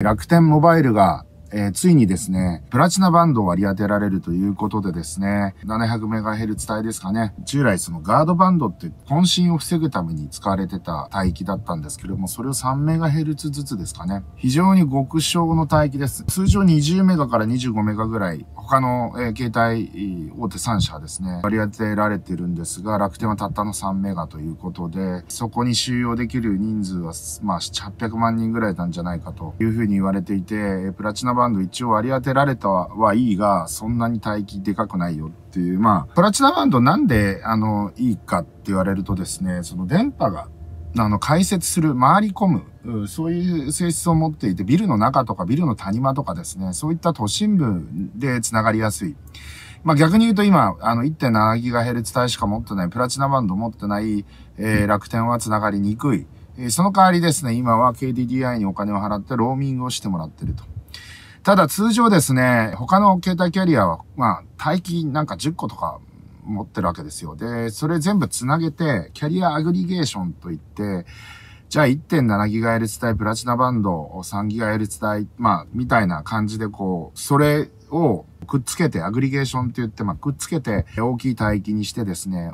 楽天モバイルが、えー、ついにですね、プラチナバンドを割り当てられるということでですね、700MHz 帯ですかね、従来そのガードバンドって渾身を防ぐために使われてた帯域だったんですけれども、それを 3MHz ずつですかね、非常に極小の帯域です。通常 20MB から 25MB ぐらい他の、えー、携帯大手3社ですね、割り当てられてるんですが、楽天はたったの3メガということで、そこに収容できる人数は、まあ、800万人ぐらいなんじゃないかというふうに言われていて、プラチナバンド一応割り当てられたはいいが、そんなに待機でかくないよっていう、まあ、プラチナバンドなんで、あの、いいかって言われるとですね、その電波があの、解説する、回り込む、そういう性質を持っていて、ビルの中とかビルの谷間とかですね、そういった都心部で繋がりやすい。まあ、逆に言うと今、あの 1.7GHz 帯しか持ってない、プラチナバンド持ってない、えー、楽天は繋がりにくい。えその代わりですね、今は KDDI にお金を払ってローミングをしてもらってると。ただ通常ですね、他の携帯キャリアは、まあ、待機なんか10個とか持ってるわけですよ。で、それ全部つなげて、キャリアアグリゲーションといって、じゃあ 1.7GHz 帯、プラチナバンド、3GHz 帯、まあ、みたいな感じでこう、それをくっつけて、アグリゲーションって言って、まあ、くっつけて、大きい帯域にしてですね、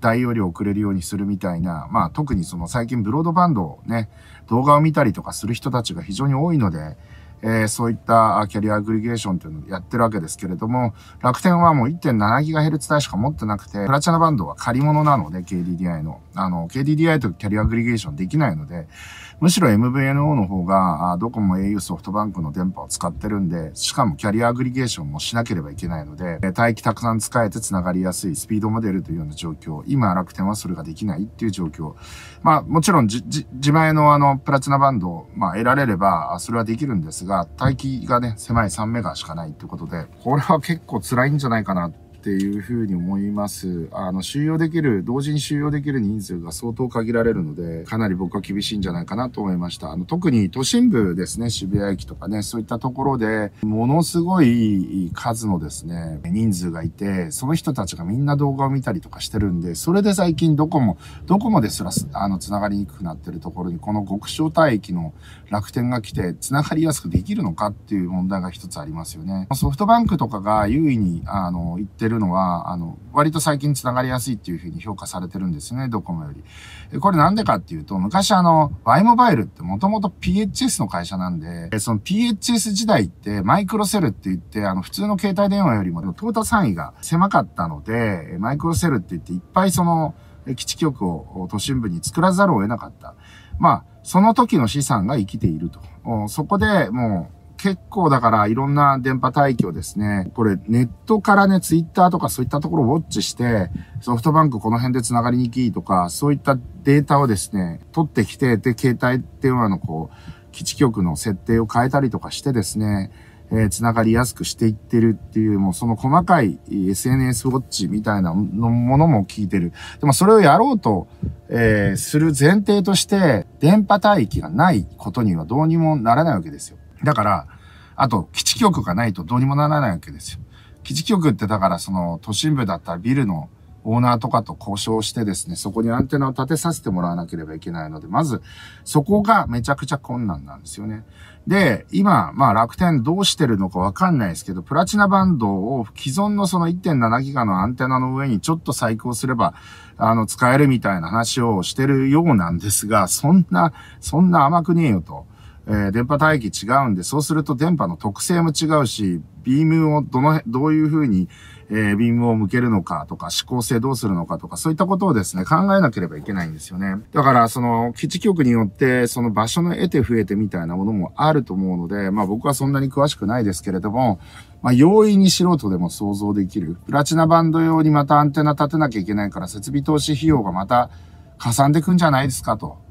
大容量をくれるようにするみたいな、まあ、特にその最近ブロードバンドをね、動画を見たりとかする人たちが非常に多いので、えー、そういったキャリアアグリゲーションというのをやってるわけですけれども、楽天はもう 1.7GHz 台しか持ってなくて、プラチナバンドは借り物なので、KDDI の。あの、KDDI とキャリアアグリゲーションできないので、むしろ MVNO の方が、どこも au ソフトバンクの電波を使ってるんで、しかもキャリアアグリゲーションもしなければいけないので、待機たくさん使えて繋がりやすいスピードモデルというような状況、今楽天はそれができないっていう状況。まあ、もちろんじ、じ、自前のあの、プラチナバンドを、まあ、得られれば、それはできるんですが、待機がね、狭い3メガしかないってことで、これは結構辛いんじゃないかなっていうふうに思います。あの、収容できる、同時に収容できる人数が相当限られるので、かなり僕は厳しいんじゃないかなと思いました。あの、特に都心部ですね、渋谷駅とかね、そういったところで、ものすごい数のですね、人数がいて、その人たちがみんな動画を見たりとかしてるんで、それで最近どこも、どこもですら、あの、繋がりにくくなってるところに、この極小帯域の楽天が来て、繋がりやすくできるのかっていう問題が一つありますよね。ソフトバンクとかが優位に、あの、行ってるるのは、あの、割と最近繋がりやすいっていうふうに評価されてるんですね、ドコモより。これなんでかっていうと、昔あの、Y モバイルってもともと PHS の会社なんで、その PHS 時代ってマイクロセルって言って、あの、普通の携帯電話よりもトータ単位が狭かったので、マイクロセルって言っていっぱいその、基地局を都心部に作らざるを得なかった。まあ、その時の資産が生きていると。そこでもう、結構だからいろんな電波帯域をですね、これネットからね、ツイッターとかそういったところをウォッチして、ソフトバンクこの辺で繋がりにくいとか、そういったデータをですね、取ってきて、で、携帯電話のこう、基地局の設定を変えたりとかしてですね、えー、繋がりやすくしていってるっていう、もうその細かい SNS ウォッチみたいなのものも聞いてる。でもそれをやろうと、えー、する前提として、電波帯域がないことにはどうにもならないわけですよ。だから、あと、基地局がないとどうにもならないわけですよ。基地局ってだからその都心部だったらビルのオーナーとかと交渉してですね、そこにアンテナを立てさせてもらわなければいけないので、まずそこがめちゃくちゃ困難なんですよね。で、今、まあ楽天どうしてるのかわかんないですけど、プラチナバンドを既存のその1.7ギガのアンテナの上にちょっと再興すれば、あの、使えるみたいな話をしてるようなんですが、そんな、そんな甘くねえよと。えー、電波帯域違うんで、そうすると電波の特性も違うし、ビームをどの、どういうふうに、えー、ビームを向けるのかとか、指向性どうするのかとか、そういったことをですね、考えなければいけないんですよね。だから、その、基地局によって、その場所の得て増えてみたいなものもあると思うので、まあ僕はそんなに詳しくないですけれども、まあ容易に素人でも想像できる。プラチナバンド用にまたアンテナ立てなきゃいけないから、設備投資費用がまた、かさんでくんじゃないですかと。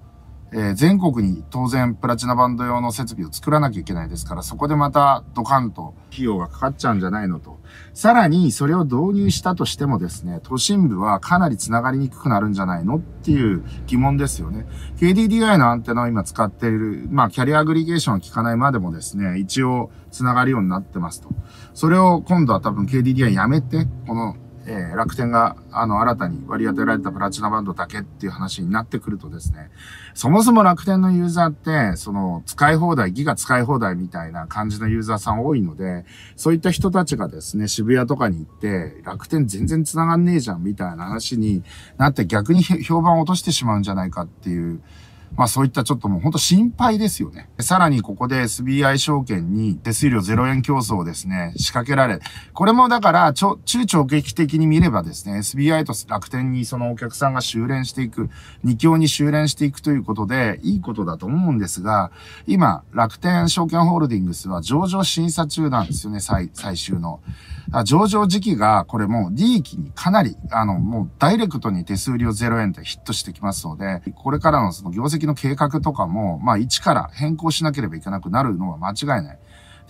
え全国に当然プラチナバンド用の設備を作らなきゃいけないですから、そこでまたドカンと費用がかかっちゃうんじゃないのと。さらにそれを導入したとしてもですね、都心部はかなり繋がりにくくなるんじゃないのっていう疑問ですよね。KDDI のアンテナを今使っている、まあキャリアアグリゲーションは効かないまでもですね、一応繋がるようになってますと。それを今度は多分 KDDI やめて、このえー、楽天が、あの、新たに割り当てられたプラチナバンドだけっていう話になってくるとですね、そもそも楽天のユーザーって、その、使い放題、ギガ使い放題みたいな感じのユーザーさん多いので、そういった人たちがですね、渋谷とかに行って、楽天全然繋がんねえじゃんみたいな話になって、逆に評判を落としてしまうんじゃないかっていう、まあそういったちょっともうほんと心配ですよね。さらにここで SBI 証券に手数料0円競争をですね、仕掛けられ、これもだからちょ、中長期的に見ればですね、SBI と楽天にそのお客さんが修練していく、二強に修練していくということで、いいことだと思うんですが、今、楽天証券ホールディングスは上場審査中なんですよね、最、最終の。上場時期が、これもう利益にかなり、あの、もうダイレクトに手数料0円でヒットしてきますので、これからのその業績先の計画とかも、まあ一から変更しなければいけなくなるのは間違いない。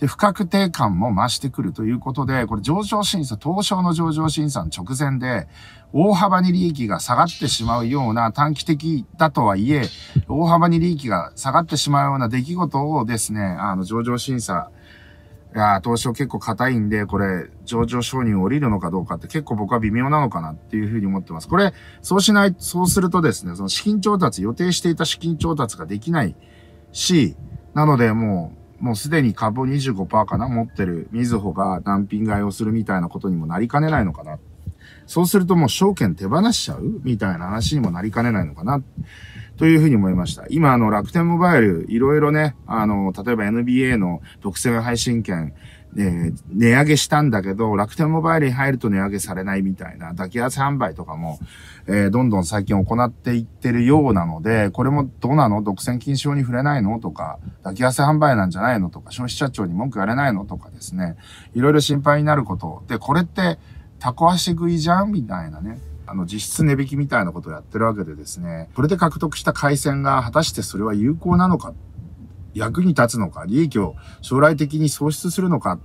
で、不確定感も増してくるということで、これ上場審査、東証の上場審査の直前で、大幅に利益が下がってしまうような短期的だとはいえ、大幅に利益が下がってしまうような出来事をですね、あの上場審査いや東証結構硬いんで、これ、上場承認を降りるのかどうかって結構僕は微妙なのかなっていうふうに思ってます。これ、そうしない、そうするとですね、その資金調達、予定していた資金調達ができないし、なのでもう、もうすでに株を25%かな持ってるみずほがダンピング買いをするみたいなことにもなりかねないのかな。そうするともう証券手放しちゃうみたいな話にもなりかねないのかな。というふうに思いました。今、あの、楽天モバイル、いろいろね、あの、例えば NBA の独占配信権、えー、値上げしたんだけど、楽天モバイルに入ると値上げされないみたいな、抱き合わせ販売とかも、えー、どんどん最近行っていってるようなので、これもどうなの独占禁止法に触れないのとか、抱き合わせ販売なんじゃないのとか、消費者庁に文句言われないのとかですね、いろいろ心配になること。で、これって、タコ足食いじゃんみたいなね。あの、実質値引きみたいなことをやってるわけでですね、これで獲得した回線が果たしてそれは有効なのか、役に立つのか、利益を将来的に創出するのか、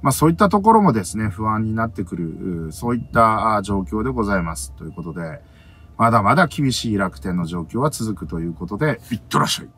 まあそういったところもですね、不安になってくる、そういった状況でございます。ということで、まだまだ厳しい楽天の状況は続くということで、いってらっしゃい。